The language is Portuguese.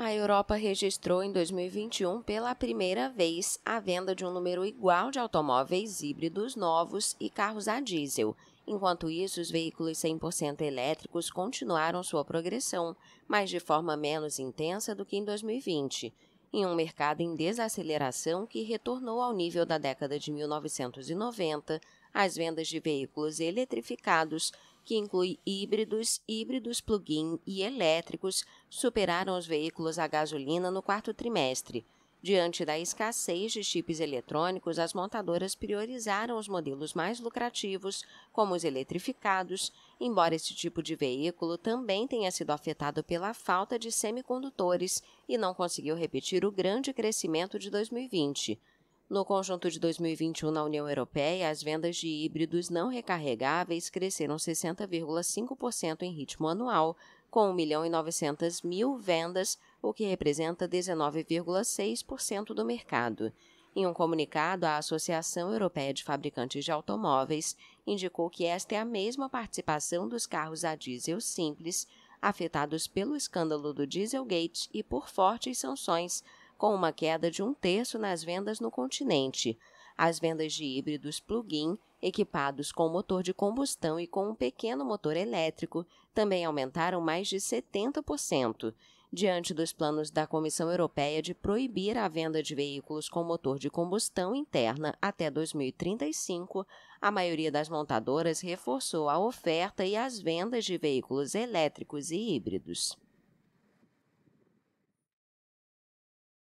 A Europa registrou em 2021 pela primeira vez a venda de um número igual de automóveis híbridos novos e carros a diesel. Enquanto isso, os veículos 100% elétricos continuaram sua progressão, mas de forma menos intensa do que em 2020, em um mercado em desaceleração que retornou ao nível da década de 1990. As vendas de veículos eletrificados que inclui híbridos, híbridos plug-in e elétricos, superaram os veículos a gasolina no quarto trimestre. Diante da escassez de chips eletrônicos, as montadoras priorizaram os modelos mais lucrativos, como os eletrificados, embora este tipo de veículo também tenha sido afetado pela falta de semicondutores e não conseguiu repetir o grande crescimento de 2020. No conjunto de 2021 na União Europeia, as vendas de híbridos não recarregáveis cresceram 60,5% em ritmo anual, com 1 milhão e 900 mil vendas, o que representa 19,6% do mercado. Em um comunicado, a Associação Europeia de Fabricantes de Automóveis indicou que esta é a mesma participação dos carros a diesel simples, afetados pelo escândalo do Dieselgate e por fortes sanções com uma queda de um terço nas vendas no continente. As vendas de híbridos plug-in, equipados com motor de combustão e com um pequeno motor elétrico, também aumentaram mais de 70%. Diante dos planos da Comissão Europeia de proibir a venda de veículos com motor de combustão interna até 2035, a maioria das montadoras reforçou a oferta e as vendas de veículos elétricos e híbridos.